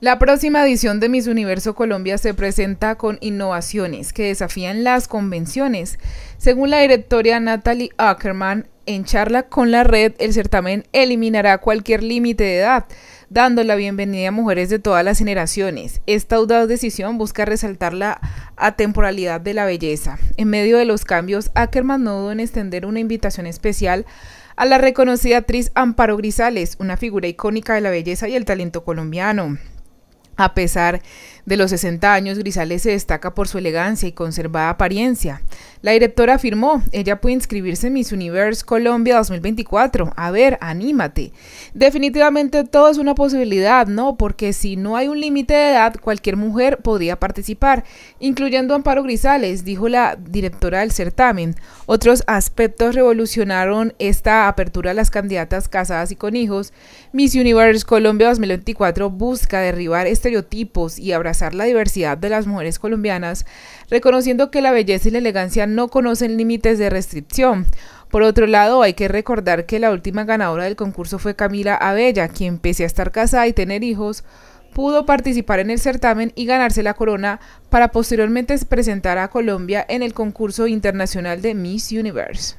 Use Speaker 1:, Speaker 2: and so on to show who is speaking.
Speaker 1: La próxima edición de Miss Universo Colombia se presenta con innovaciones que desafían las convenciones. Según la directora Natalie Ackerman, en charla con la red, el certamen eliminará cualquier límite de edad, dando la bienvenida a mujeres de todas las generaciones. Esta audaz decisión busca resaltar la atemporalidad de la belleza. En medio de los cambios, Ackerman no dudó en extender una invitación especial a la reconocida actriz Amparo Grisales, una figura icónica de la belleza y el talento colombiano. A pesar de los 60 años, Grisales se destaca por su elegancia y conservada apariencia. La directora afirmó, ella puede inscribirse en Miss Universe Colombia 2024. A ver, anímate. Definitivamente todo es una posibilidad, ¿no? Porque si no hay un límite de edad, cualquier mujer podría participar, incluyendo Amparo Grisales, dijo la directora del certamen. Otros aspectos revolucionaron esta apertura a las candidatas casadas y con hijos. Miss Universe Colombia 2024 busca derribar este estereotipos y abrazar la diversidad de las mujeres colombianas, reconociendo que la belleza y la elegancia no conocen límites de restricción. Por otro lado, hay que recordar que la última ganadora del concurso fue Camila Abella, quien pese a estar casada y tener hijos, pudo participar en el certamen y ganarse la corona para posteriormente presentar a Colombia en el concurso internacional de Miss Universe.